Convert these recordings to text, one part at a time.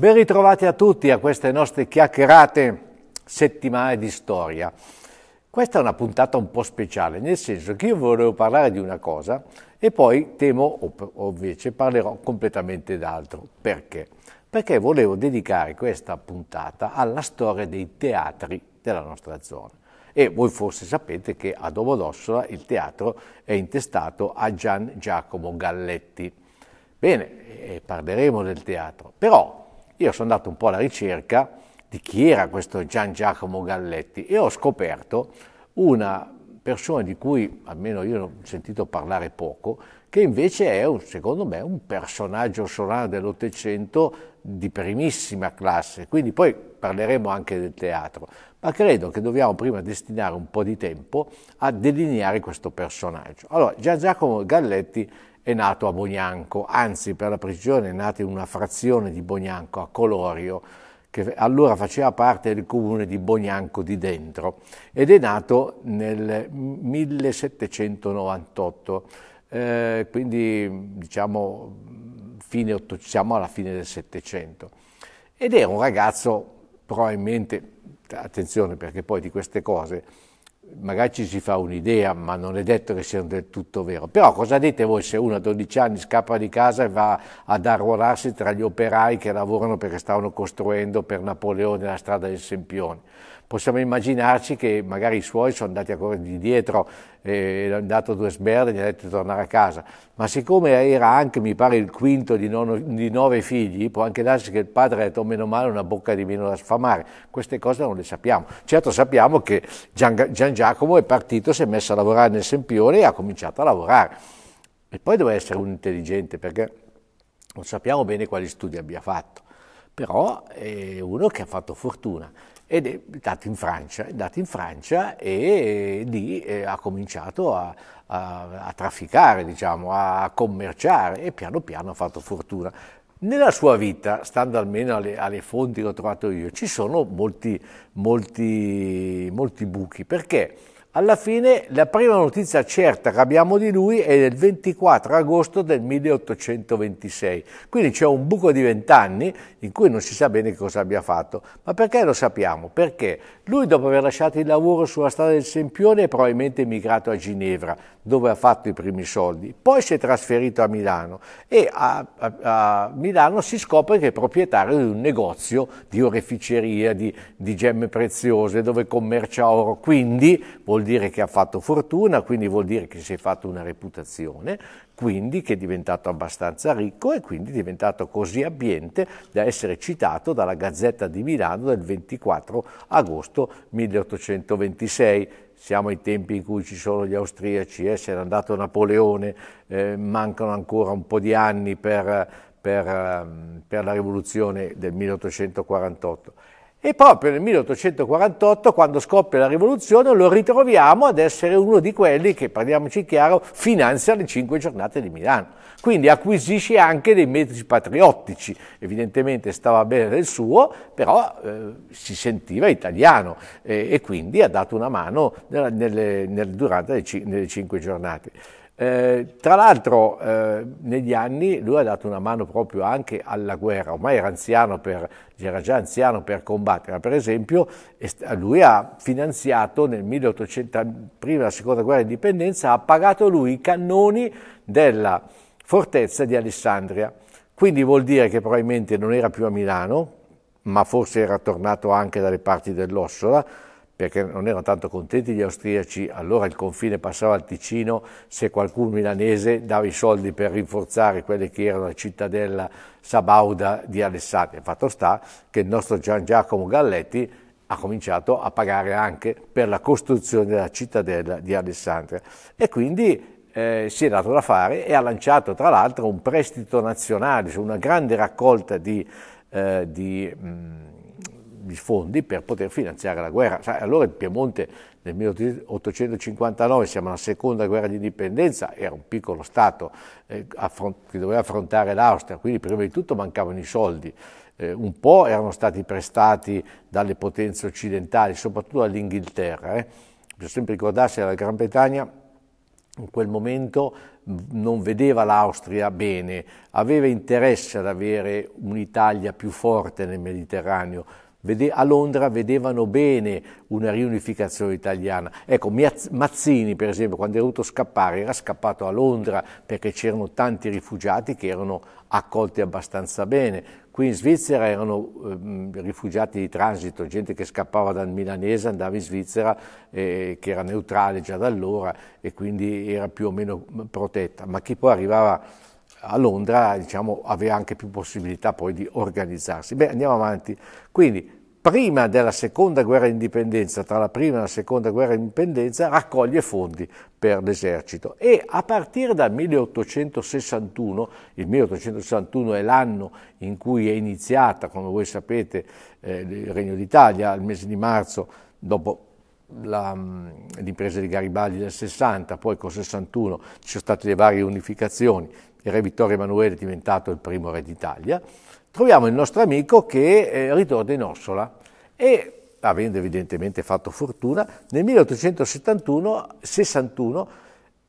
Ben ritrovati a tutti a queste nostre chiacchierate settimane di storia. Questa è una puntata un po' speciale, nel senso che io volevo parlare di una cosa e poi temo, o invece parlerò completamente d'altro. Perché? Perché volevo dedicare questa puntata alla storia dei teatri della nostra zona. E voi forse sapete che a Domodossola il teatro è intestato a Gian Giacomo Galletti. Bene, eh, parleremo del teatro, però io sono andato un po' alla ricerca di chi era questo Gian Giacomo Galletti e ho scoperto una persona di cui almeno io ho sentito parlare poco, che invece è un, secondo me un personaggio solano dell'Ottocento di primissima classe, quindi poi parleremo anche del teatro, ma credo che dobbiamo prima destinare un po' di tempo a delineare questo personaggio. Allora, Gian Giacomo Galletti è nato a Bognanco, anzi per la precisione è nato in una frazione di Bognanco, a Colorio, che allora faceva parte del comune di Bognanco di dentro ed è nato nel 1798, eh, quindi diciamo fine, siamo alla fine del Settecento. Ed è un ragazzo probabilmente, attenzione perché poi di queste cose magari ci si fa un'idea, ma non è detto che sia del tutto vero. Però cosa dite voi se uno a 12 anni scappa di casa e va ad arruolarsi tra gli operai che lavorano perché stavano costruendo per Napoleone la strada del Sempione? possiamo immaginarci che magari i suoi sono andati a correre dietro e eh, hanno dato due sberle e gli ha detto di tornare a casa, ma siccome era anche, mi pare, il quinto di, nono, di nove figli, può anche darsi che il padre ha detto meno male una bocca di meno da sfamare, queste cose non le sappiamo. Certo sappiamo che Gian, Gian Giacomo è partito, si è messo a lavorare nel Sempione e ha cominciato a lavorare. E poi deve essere un intelligente perché non sappiamo bene quali studi abbia fatto però è uno che ha fatto fortuna ed è andato in Francia, è andato in Francia e lì eh, ha cominciato a, a, a trafficare, diciamo, a commerciare e piano piano ha fatto fortuna. Nella sua vita, stando almeno alle, alle fonti che ho trovato io, ci sono molti, molti, molti buchi, perché? Alla fine la prima notizia certa che abbiamo di lui è del 24 agosto del 1826, quindi c'è un buco di vent'anni in cui non si sa bene cosa abbia fatto. Ma perché lo sappiamo? Perché lui dopo aver lasciato il lavoro sulla strada del Sempione è probabilmente emigrato a Ginevra, dove ha fatto i primi soldi. Poi si è trasferito a Milano e a, a, a Milano si scopre che è proprietario di un negozio di oreficeria, di, di, gemme preziose, dove commercia oro. Quindi vuol dire che ha fatto fortuna, quindi vuol dire che si è fatto una reputazione, quindi che è diventato abbastanza ricco e quindi è diventato così abbiente da essere citato dalla Gazzetta di Milano del 24 agosto 1826 siamo ai tempi in cui ci sono gli austriaci, eh, se n'è andato Napoleone, eh, mancano ancora un po' di anni per, per, ehm, per la rivoluzione del 1848. E proprio nel 1848, quando scoppia la rivoluzione, lo ritroviamo ad essere uno di quelli che, parliamoci chiaro, finanzia le cinque giornate di Milano. Quindi acquisisce anche dei mezzi patriottici, evidentemente stava bene del suo, però eh, si sentiva italiano eh, e quindi ha dato una mano nella, nelle, nel, durante le, nelle cinque giornate. Eh, tra l'altro eh, negli anni lui ha dato una mano proprio anche alla guerra, ormai era, anziano per, era già anziano per combattere, per esempio lui ha finanziato nel 1800, prima della seconda guerra di indipendenza, ha pagato lui i cannoni della fortezza di Alessandria, quindi vuol dire che probabilmente non era più a Milano, ma forse era tornato anche dalle parti dell'Ossola, perché non erano tanto contenti gli austriaci, allora il confine passava al Ticino, se qualcuno milanese dava i soldi per rinforzare quelle che erano la cittadella sabauda di Alessandria. Fatto sta che il nostro Gian Giacomo Galletti ha cominciato a pagare anche per la costruzione della cittadella di Alessandria e quindi eh, si è dato da fare e ha lanciato tra l'altro un prestito nazionale, una grande raccolta di, eh, di mh, mm, i fondi per poter finanziare la guerra. Sai, allora il Piemonte nel 1859, siamo alla seconda guerra di indipendenza, era un piccolo Stato eh, affront- che doveva affrontare l'Austria, quindi prima di tutto mancavano i soldi. Eh, un po' erano stati prestati dalle potenze occidentali, soprattutto dall'Inghilterra. Eh. Bisogna sempre ricordarsi che la Gran Bretagna in quel momento non vedeva l'Austria bene, aveva interesse ad avere un'Italia più forte nel Mediterraneo, a Londra vedevano bene una riunificazione italiana. Ecco, Mazzini, per esempio, quando è dovuto scappare, era scappato a Londra perché c'erano tanti rifugiati che erano accolti abbastanza bene. Qui in Svizzera erano eh, rifugiati di transito, gente che scappava dal milanese, andava in Svizzera, eh, che era neutrale già da allora e quindi era più o meno protetta. Ma chi poi arrivava a Londra diciamo, aveva anche più possibilità poi di organizzarsi. Beh, andiamo avanti. Quindi, prima della seconda guerra d'indipendenza, tra la prima e la seconda guerra d'indipendenza, raccoglie fondi per l'esercito e a partire dal 1861, il 1861 è l'anno in cui è iniziata, come voi sapete, eh, il Regno d'Italia, il mese di marzo, dopo la, mm, l'impresa di Garibaldi del 60, poi col 61 ci sono state le varie unificazioni, il re Vittorio Emanuele è diventato il primo re d'Italia, troviamo il nostro amico che eh, ritorna in Ossola e, avendo evidentemente fatto fortuna, nel 1871 61,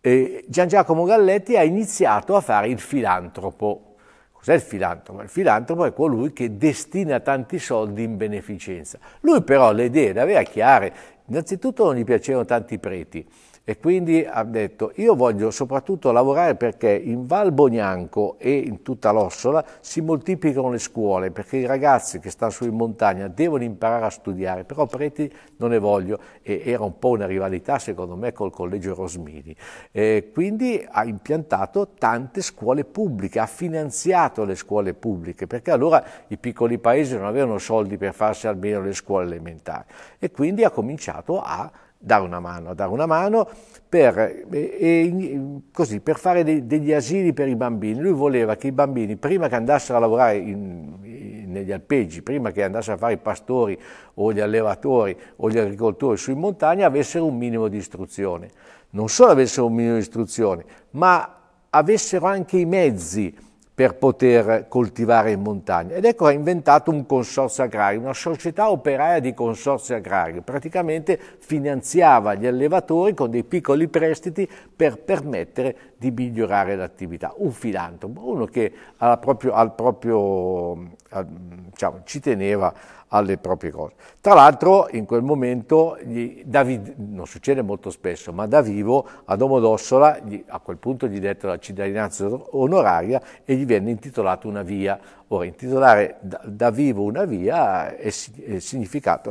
eh, Gian Giacomo Galletti ha iniziato a fare il filantropo. Cos'è il filantropo? Il filantropo è colui che destina tanti soldi in beneficenza. Lui però le idee le aveva chiare. Innanzitutto non gli piacevano tanti preti e quindi ha detto io voglio soprattutto lavorare perché in Val Bognanco e in tutta l'Ossola si moltiplicano le scuole perché i ragazzi che stanno su in montagna devono imparare a studiare, però Preti non ne voglio e era un po' una rivalità secondo me col collegio Rosmini. E quindi ha impiantato tante scuole pubbliche, ha finanziato le scuole pubbliche perché allora i piccoli paesi non avevano soldi per farsi almeno le scuole elementari e quindi ha cominciato a dare una mano, dare una mano per, e, così, per fare dei, degli asili per i bambini. Lui voleva che i bambini, prima che andassero a lavorare in, in, negli alpeggi, prima che andassero a fare i pastori o gli allevatori o gli agricoltori sui montagni, avessero un minimo di istruzione. Non solo avessero un minimo di istruzione, ma avessero anche i mezzi per poter coltivare in montagna. Ed ecco ha inventato un consorzio agrario, una società operaia di consorzio agrari. praticamente finanziava gli allevatori con dei piccoli prestiti per permettere di migliorare l'attività. Un filantropo, uno che proprio, al proprio, al, diciamo, ci teneva alle proprie cose. Tra l'altro in quel momento, gli, da, non succede molto spesso, ma da vivo a Domodossola gli, a quel punto gli dette la cittadinanza onoraria e gli venne intitolata una via. Ora, intitolare da, da vivo una via è, è significa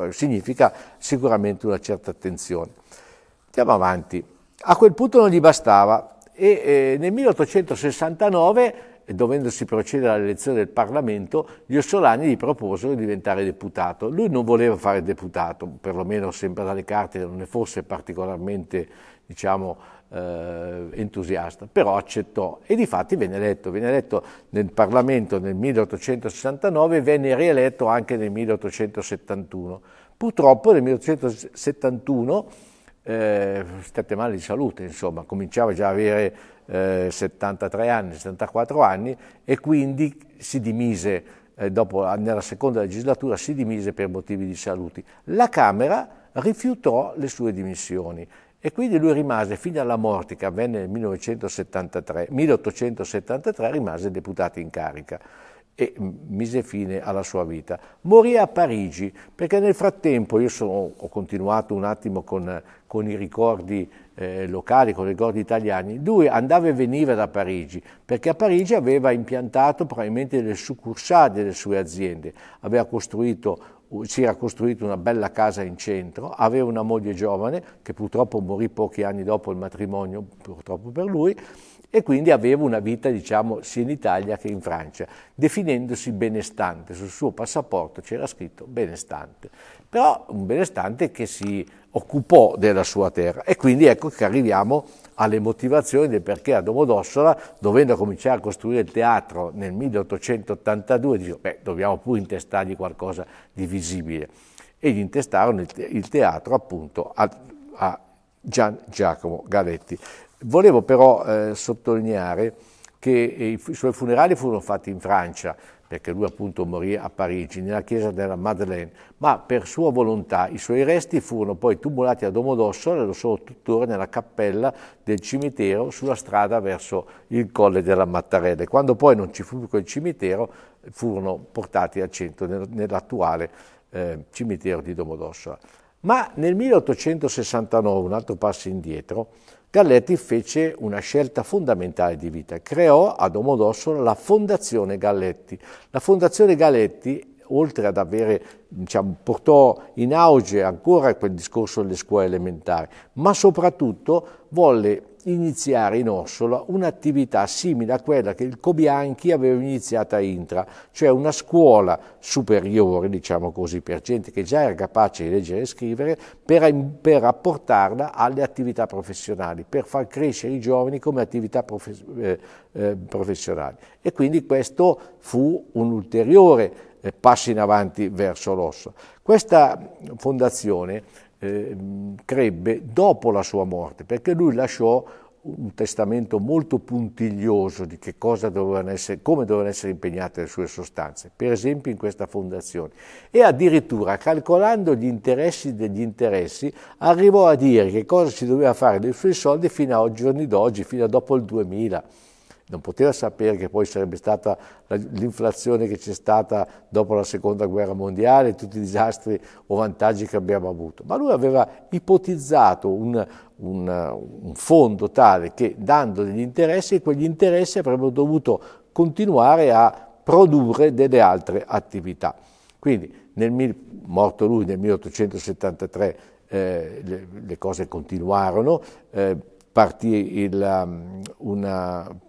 sicuramente una certa attenzione. Andiamo avanti. A quel punto non gli bastava, e eh, nel 1869, eh, dovendosi procedere all'elezione del Parlamento, gli Ossolani gli proposero di diventare deputato. Lui non voleva fare deputato, perlomeno sembra dalle carte non ne fosse particolarmente diciamo, eh, entusiasta, però accettò e di fatti venne eletto. Venne eletto nel Parlamento nel 1869 e venne rieletto anche nel 1871. Purtroppo nel 1871 eh, state male di salute, insomma, cominciava già ad avere eh, 73 anni, 74 anni e quindi si dimise, eh, dopo, nella seconda legislatura si dimise per motivi di salute. La Camera rifiutò le sue dimissioni e quindi lui rimase fino alla morte che avvenne nel 1973, 1873, rimase deputato in carica e mise fine alla sua vita. Morì a Parigi perché nel frattempo io sono, ho continuato un attimo con, con i ricordi eh, locali, con i ricordi italiani, lui andava e veniva da Parigi perché a Parigi aveva impiantato probabilmente le succursali delle sue aziende, aveva costruito si era costruito una bella casa in centro, aveva una moglie giovane che purtroppo morì pochi anni dopo il matrimonio, purtroppo per lui, e quindi aveva una vita, diciamo, sia in Italia che in Francia, definendosi benestante. Sul suo passaporto c'era scritto benestante, però un benestante che si occupò della sua terra. E quindi ecco che arriviamo alle motivazioni del perché a Domodossola, dovendo cominciare a costruire il teatro nel 1882, dice, beh, dobbiamo pure intestargli qualcosa di visibile. E gli intestarono il, teatro appunto a, a Gian Giacomo Galetti. Volevo però eh, sottolineare che eh, i, i suoi funerali furono fatti in Francia, perché lui appunto morì a Parigi, nella chiesa della Madeleine, ma per sua volontà i suoi resti furono poi tumulati a Domodossola e lo sono tuttora nella cappella del cimitero sulla strada verso il colle della Mattarella. Quando poi non ci fu più quel cimitero, furono portati al centro, nell'attuale eh, cimitero di Domodossola. Ma nel 1869, un altro passo indietro, Galletti fece una scelta fondamentale di vita, creò a Domodossola la Fondazione Galletti. La Fondazione Galletti, oltre ad avere, diciamo, portò in auge ancora quel discorso delle scuole elementari, ma soprattutto volle iniziare in Ossola un'attività simile a quella che il Cobianchi aveva iniziato a Intra, cioè una scuola superiore, diciamo così, per gente che già era capace di leggere e scrivere, per, per apportarla alle attività professionali, per far crescere i giovani come attività profes eh, eh, professionali. E quindi questo fu un ulteriore eh, passo in avanti verso l'Ossola. Questa fondazione Ehm, crebbe dopo la sua morte, perché lui lasciò un testamento molto puntiglioso di dovevano essere, come dovevano essere impegnate le sue sostanze, per esempio in questa fondazione. E addirittura, calcolando gli interessi degli interessi, arrivò a dire che cosa si doveva fare dei suoi soldi fino a giorni d'oggi, fino a dopo il 2000 non poteva sapere che poi sarebbe stata l'inflazione che c'è stata dopo la seconda guerra mondiale, tutti i disastri o vantaggi che abbiamo avuto, ma lui aveva ipotizzato un, un, un fondo tale che dando degli interessi, quegli interessi avrebbero dovuto continuare a produrre delle altre attività. Quindi, nel, morto lui nel 1873, eh, le, le, cose continuarono. Eh, Um,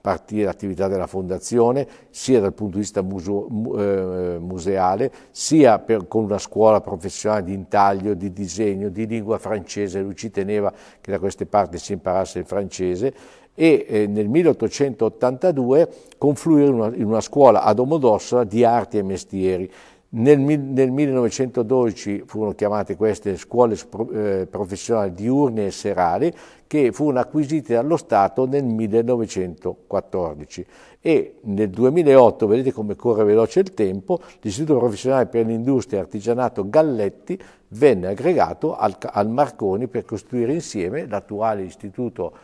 partì, l'attività della fondazione sia dal punto di vista muso, eh, museale sia per, con una scuola professionale di intaglio, di disegno, di lingua francese, lui ci teneva che da queste parti si imparasse il francese e eh, nel 1882 confluì in, in una scuola a Domodossola di arti e mestieri nel, nel 1912 furono chiamate queste scuole eh, professionali diurne e serali che furono acquisite dallo Stato nel 1914 e nel 2008, vedete come corre veloce il tempo, l'Istituto Professionale per l'Industria e Artigianato Galletti venne aggregato al, al Marconi per costruire insieme l'attuale Istituto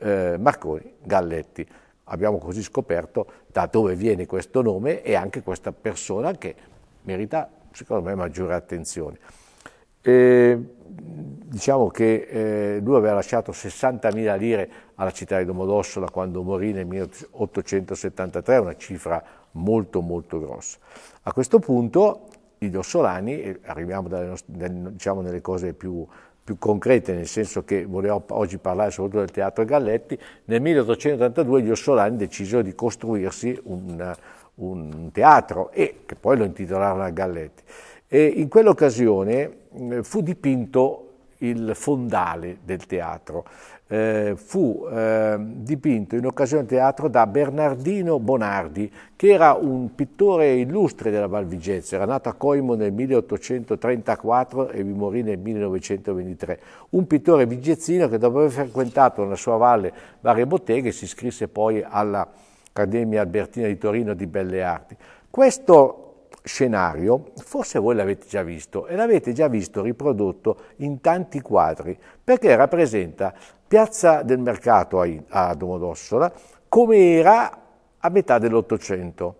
eh, Marconi Galletti. Abbiamo così scoperto da dove viene questo nome e anche questa persona che merita secondo me maggiore attenzione. E, diciamo che eh, lui aveva lasciato 60.000 lire alla città di Domodossola quando morì nel 1873, una cifra molto molto grossa. A questo punto i dossolani, arriviamo dalle, diciamo, nelle cose più, più concrete, nel senso che volevo oggi parlare soprattutto del teatro Galletti, nel 1882 gli Ossolani decisero di costruirsi un, un teatro e che poi lo intitolarono a Galletti. E in quell'occasione eh, fu dipinto il fondale del teatro. Eh, fu eh, dipinto in occasione del teatro da Bernardino Bonardi, che era un pittore illustre della Valvigezza, era nato a Coimo nel 1834 e vi morì nel 1923. Un pittore vigezzino che dopo aver frequentato nella sua valle varie botteghe si iscrisse poi alla Accademia Albertina di Torino di Belle Arti. Questo scenario forse voi l'avete già visto e l'avete già visto riprodotto in tanti quadri perché rappresenta Piazza del Mercato a Domodossola come era a metà dell'Ottocento.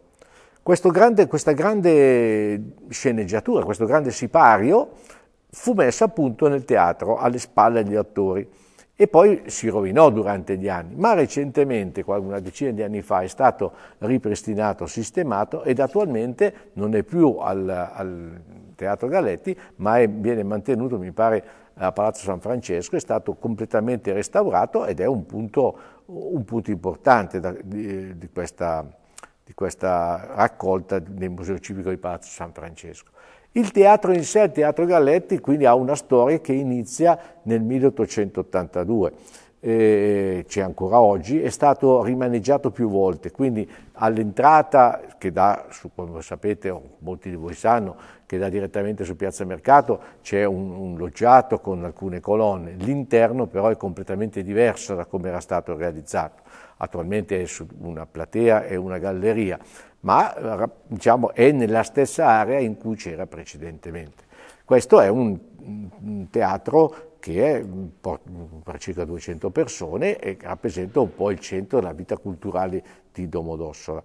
Grande, questa grande sceneggiatura, questo grande sipario fu messo appunto nel teatro alle spalle degli attori e poi si rovinò durante gli anni, ma recentemente, una decina di anni fa, è stato ripristinato, sistemato ed attualmente non è più al, al Teatro Galetti, ma è, viene mantenuto, mi pare, a Palazzo San Francesco, è stato completamente restaurato ed è un punto, un punto importante da, di, di, questa, di questa raccolta nel Museo Civico di Palazzo San Francesco. Il teatro in sé, il Teatro Galletti, quindi ha una storia che inizia nel 1882. Eh, c'è ancora oggi, è stato rimaneggiato più volte, quindi all'entrata che da, come sapete, molti di voi sanno, che dà direttamente su Piazza Mercato, c'è un, un loggiato con alcune colonne, l'interno però è completamente diverso da come era stato realizzato, attualmente è su una platea e una galleria, ma eh, diciamo, è nella stessa area in cui c'era precedentemente. Questo è un, un teatro che è per circa 200 persone e rappresenta un po' il centro della vita culturale di Domodossola.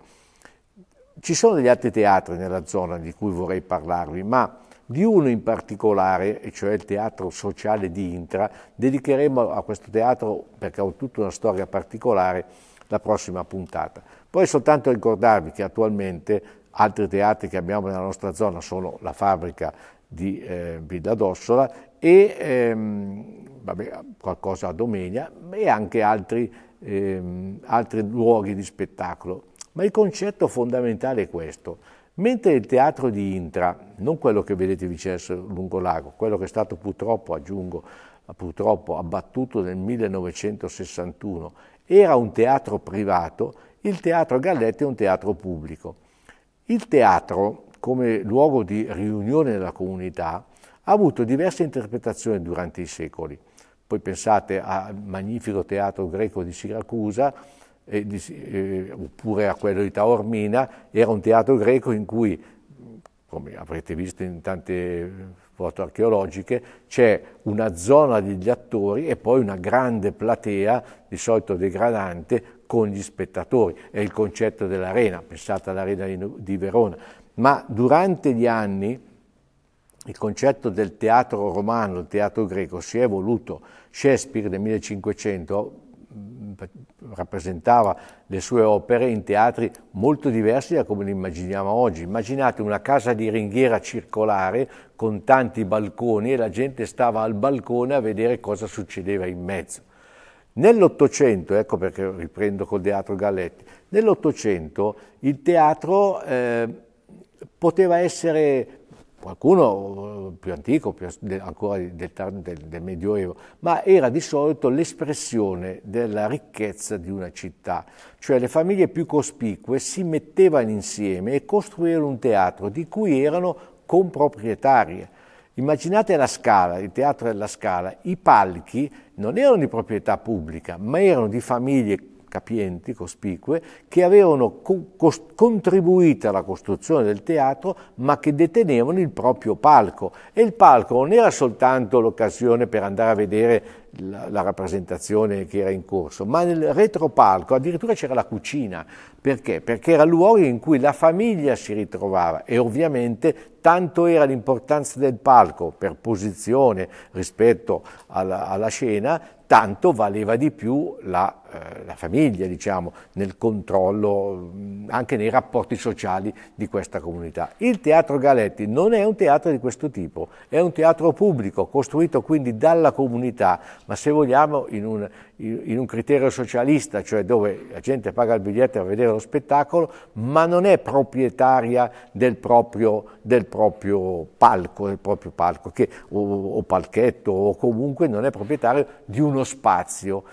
Ci sono degli altri teatri nella zona di cui vorrei parlarvi, ma di uno in particolare, e cioè il Teatro Sociale di Intra, dedicheremo a questo teatro, perché ha tutta una storia particolare, la prossima puntata. Poi soltanto ricordarvi che attualmente altri teatri che abbiamo nella nostra zona sono la fabbrica di eh, Villa d'Ossola e ehm, vabbè, qualcosa a Domegna e anche altri, ehm, altri luoghi di spettacolo. Ma il concetto fondamentale è questo. Mentre il teatro di Intra, non quello che vedete vicino Vicenzo Lungolago, quello che è stato purtroppo, aggiungo, purtroppo abbattuto nel 1961, era un teatro privato, il teatro Galletti è un teatro pubblico. Il teatro, come luogo di riunione della comunità, ha avuto diverse interpretazioni durante i secoli. Poi pensate al magnifico teatro greco di Siracusa, eh, oppure a quello di Taormina, era un teatro greco in cui, come avrete visto in tante foto archeologiche, c'è una zona degli attori e poi una grande platea, di solito degradante, con gli spettatori. È il concetto dell'arena, pensate all'arena di Verona. Ma durante gli anni il concetto del teatro romano, il teatro greco, si è evoluto. Shakespeare nel 1500 rappresentava le sue opere in teatri molto diversi da come li immaginiamo oggi. Immaginate una casa di ringhiera circolare con tanti balconi e la gente stava al balcone a vedere cosa succedeva in mezzo. Nell'Ottocento, ecco perché riprendo col teatro Galletti, nell'Ottocento il teatro eh, poteva essere qualcuno più antico, più, ancora del, del, del Medioevo, ma era di solito l'espressione della ricchezza di una città, cioè le famiglie più cospicue si mettevano insieme e costruivano un teatro di cui erano comproprietarie. Immaginate la Scala, il teatro della Scala, i palchi non erano di proprietà pubblica, ma erano di famiglie capienti, cospicue, che avevano co- contribuito alla costruzione del teatro, ma che detenevano il proprio palco. E il palco non era soltanto l'occasione per andare a vedere la, la rappresentazione che era in corso, ma nel retropalco addirittura c'era la cucina. Perché? Perché era il luogo in cui la famiglia si ritrovava e ovviamente tanto era l'importanza del palco per posizione rispetto alla, alla scena, tanto valeva di più la eh, la famiglia, diciamo, nel controllo, anche nei rapporti sociali di questa comunità. Il Teatro Galetti non è un teatro di questo tipo, è un teatro pubblico, costruito quindi dalla comunità, ma se vogliamo in un, in un criterio socialista, cioè dove la gente paga il biglietto a vedere lo spettacolo, ma non è proprietaria del proprio, del proprio palco, del proprio palco che, o, o palchetto, o comunque non è proprietario di uno spazio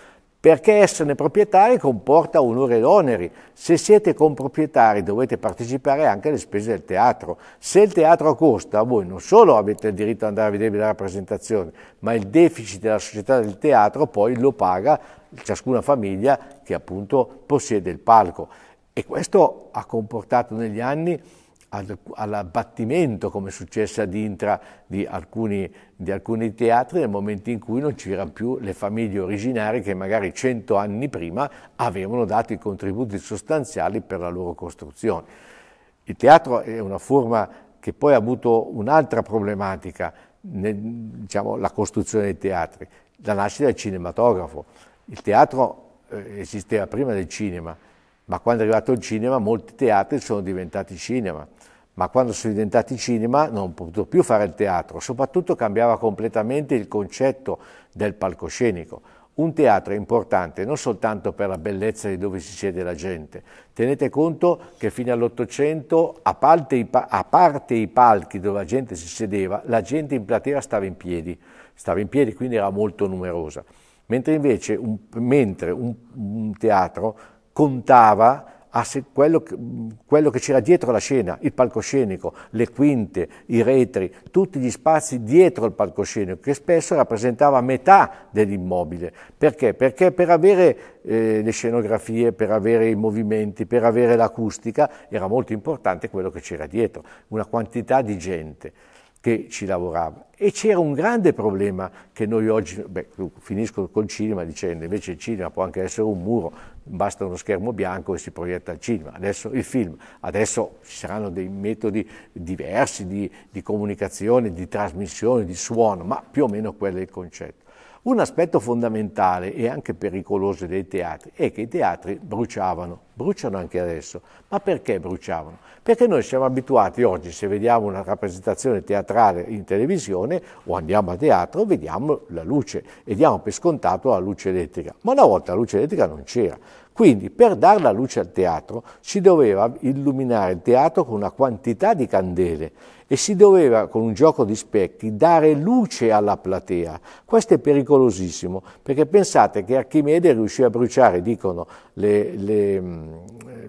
perché esserne proprietari comporta onore ed oneri. Se siete comproprietari dovete partecipare anche alle spese del teatro. Se il teatro costa, voi non solo avete il diritto ad andare a vedere la rappresentazione, ma il deficit della società del teatro poi lo paga ciascuna famiglia che appunto possiede il palco. E questo ha comportato negli anni all'abbattimento, come è successo ad Intra, di alcuni, di alcuni, teatri nel momento in cui non c'erano più le famiglie originarie che magari cento anni prima avevano dato i contributi sostanziali per la loro costruzione. Il teatro è una forma che poi ha avuto un'altra problematica, nel, diciamo, la costruzione dei teatri, la nascita del cinematografo. Il teatro eh, esisteva prima del cinema, ma quando è arrivato il cinema molti teatri sono diventati cinema, ma quando sono diventati cinema non ho potuto più fare il teatro, soprattutto cambiava completamente il concetto del palcoscenico. Un teatro è importante non soltanto per la bellezza di dove si siede la gente. Tenete conto che fino all'Ottocento, a, a, parte i palchi dove la gente si sedeva, la gente in platea stava in piedi, stava in piedi quindi era molto numerosa. Mentre invece un, mentre un, un teatro contava a quello, quello che c'era dietro la scena, il palcoscenico, le quinte, i retri, tutti gli spazi dietro il palcoscenico, che spesso rappresentava metà dell'immobile. Perché? Perché per avere eh, le scenografie, per avere i movimenti, per avere l'acustica, era molto importante quello che c'era dietro, una quantità di gente che ci lavorava. E c'era un grande problema che noi oggi, beh, finisco col cinema dicendo, invece il cinema può anche essere un muro, basta uno schermo bianco e si proietta al cinema, adesso il film, adesso ci saranno dei metodi diversi di, di comunicazione, di trasmissione, di suono, ma più o meno quello è il concetto. Un aspetto fondamentale e anche pericoloso dei teatri è che i teatri bruciavano, bruciano anche adesso. Ma perché bruciavano? Perché noi siamo abituati oggi, se vediamo una rappresentazione teatrale in televisione o andiamo a teatro, vediamo la luce e diamo per scontato la luce elettrica. Ma una volta la luce elettrica non c'era. Quindi per dare la luce al teatro si doveva illuminare il teatro con una quantità di candele e si doveva con un gioco di specchi dare luce alla platea. Questo è pericolosissimo perché pensate che Archimede riuscì a bruciare, dicono, le, le, mm,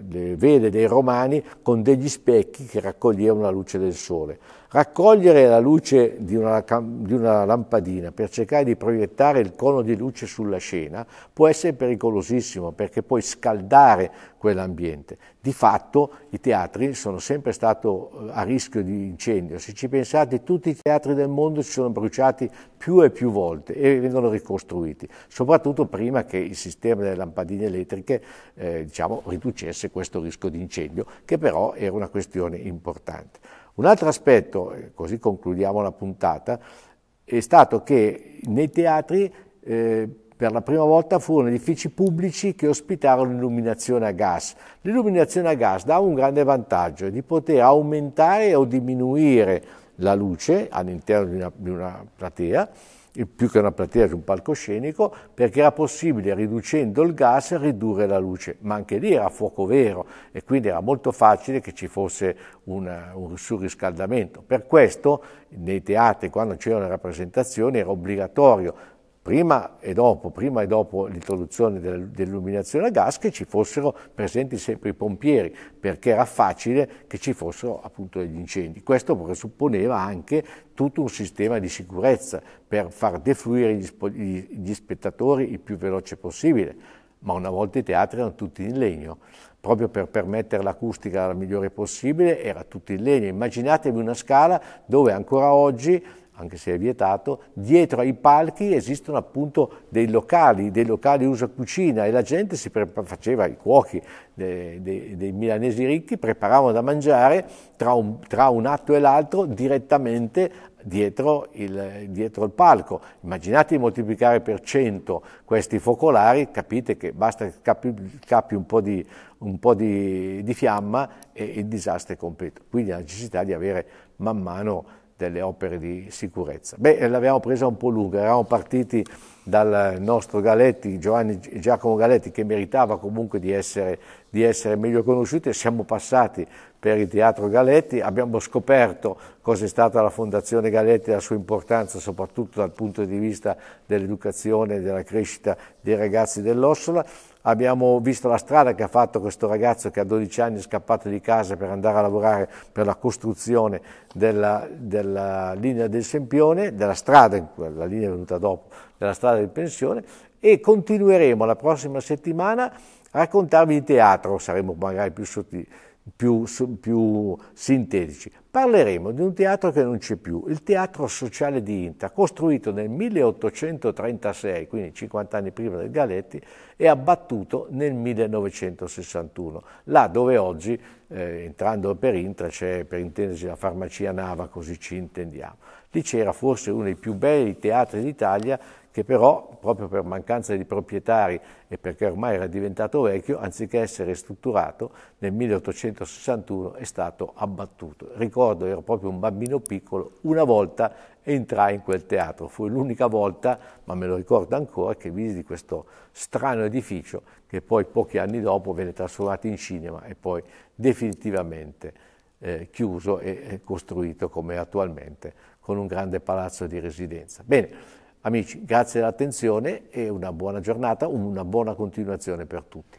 le vele dei romani con degli specchi che raccoglievano la luce del sole. Raccogliere la luce di una, di una lampadina per cercare di proiettare il cono di luce sulla scena può essere pericolosissimo perché puoi scaldare quell'ambiente. Di fatto i teatri sono sempre stati eh, a rischio di incendio. Se ci pensate tutti i teatri del mondo si sono bruciati più e più volte e vengono ricostruiti, soprattutto prima che il sistema delle lampadine elettriche eh, diciamo, riducesse questo rischio di incendio, che però era una questione importante. Un altro aspetto, eh, così concludiamo la puntata, è stato che nei teatri eh, per la prima volta furono edifici pubblici che ospitarono l'illuminazione a gas. L'illuminazione a gas dà un grande vantaggio di poter aumentare o diminuire la luce all'interno di una, di una platea, più che una platea di un palcoscenico, perché era possibile riducendo il gas ridurre la luce, ma anche lì era fuoco vero e quindi era molto facile che ci fosse una, un surriscaldamento. Per questo nei teatri quando c'erano le rappresentazioni era obbligatorio prima e dopo, prima e dopo l'introduzione dell'illuminazione a gas, che ci fossero presenti sempre i pompieri, perché era facile che ci fossero appunto degli incendi. Questo presupponeva anche tutto un sistema di sicurezza per far defluire gli, gli, gli spettatori il più veloce possibile, ma una volta i teatri erano tutti in legno proprio per permettere l'acustica la migliore possibile, era tutto in legno. Immaginatevi una scala dove ancora oggi anche se è vietato, dietro ai palchi esistono appunto dei locali, dei locali usa cucina e la gente si prepara, faceva, i cuochi dei, dei, dei, milanesi ricchi preparavano da mangiare tra un, tra un atto e l'altro direttamente dietro il, dietro il, palco. Immaginate di moltiplicare per 100 questi focolari, capite che basta che capi, capi un po' di, un po di, di fiamma e il disastro è completo. Quindi la necessità di avere man mano delle opere di sicurezza. Beh, l'abbiamo presa un po' lunga, eravamo partiti dal nostro Galetti, Giovanni Giacomo Galetti, che meritava comunque di essere, di essere meglio conosciuto e siamo passati per il Teatro Galetti, abbiamo scoperto cosa è stata la Fondazione Galetti e la sua importanza soprattutto dal punto di vista dell'educazione e della crescita dei ragazzi dell'Ossola abbiamo visto la strada che ha fatto questo ragazzo che a 12 anni è scappato di casa per andare a lavorare per la costruzione della, della linea del Sempione, della strada, la linea è venuta dopo, della strada di Pensione e continueremo la prossima settimana a raccontarvi di teatro, saremo magari più sottili più, più sintetici. Parleremo di un teatro che non c'è più, il Teatro Sociale di Inta, costruito nel 1836, quindi 50 anni prima del Galetti, e abbattuto nel 1961, là dove oggi, eh, entrando per Inta, c'è per intendersi la farmacia Nava, così ci intendiamo. Lì c'era forse uno dei più belli teatri d'Italia che però, proprio per mancanza di proprietari e perché ormai era diventato vecchio, anziché essere strutturato, nel 1861 è stato abbattuto. Ricordo, ero proprio un bambino piccolo, una volta entrai in quel teatro. Fu l'unica volta, ma me lo ricordo ancora, che vidi questo strano edificio che poi pochi anni dopo venne trasformato in cinema e poi definitivamente eh, chiuso e costruito come attualmente, con un grande palazzo di residenza. Bene, Amici, grazie dell'attenzione e una buona giornata, una buona continuazione per tutti.